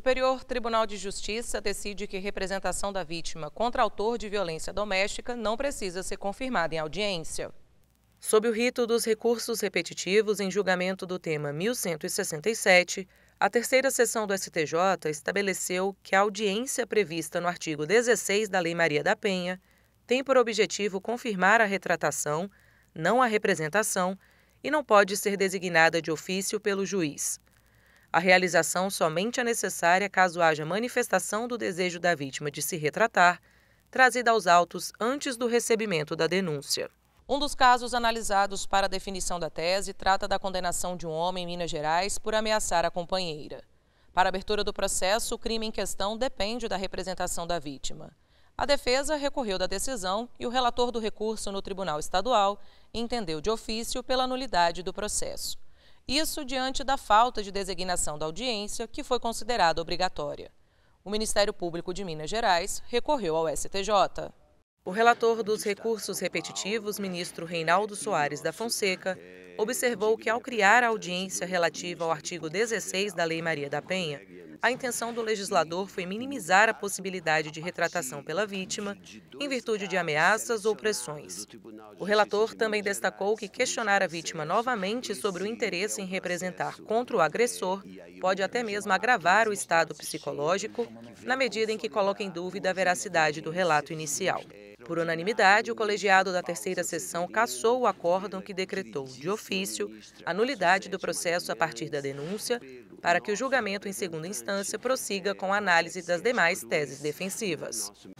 Superior Tribunal de Justiça decide que representação da vítima contra autor de violência doméstica não precisa ser confirmada em audiência. Sob o rito dos recursos repetitivos em julgamento do tema 1167, a terceira sessão do STJ estabeleceu que a audiência prevista no artigo 16 da Lei Maria da Penha tem por objetivo confirmar a retratação, não a representação, e não pode ser designada de ofício pelo juiz. A realização somente é necessária caso haja manifestação do desejo da vítima de se retratar, trazida aos autos antes do recebimento da denúncia. Um dos casos analisados para a definição da tese trata da condenação de um homem em Minas Gerais por ameaçar a companheira. Para a abertura do processo, o crime em questão depende da representação da vítima. A defesa recorreu da decisão e o relator do recurso no Tribunal Estadual entendeu de ofício pela nulidade do processo. Isso diante da falta de designação da audiência, que foi considerada obrigatória. O Ministério Público de Minas Gerais recorreu ao STJ. O relator dos recursos repetitivos, ministro Reinaldo Soares da Fonseca, observou que, ao criar a audiência relativa ao artigo 16 da Lei Maria da Penha, a intenção do legislador foi minimizar a possibilidade de retratação pela vítima em virtude de ameaças ou pressões. O relator também destacou que questionar a vítima novamente sobre o interesse em representar contra o agressor pode até mesmo agravar o estado psicológico, na medida em que coloca em dúvida a veracidade do relato inicial. Por unanimidade, o colegiado da terceira sessão cassou o acórdão que decretou, de ofício, a nulidade do processo a partir da denúncia, para que o julgamento em segunda instância prossiga com a análise das demais teses defensivas.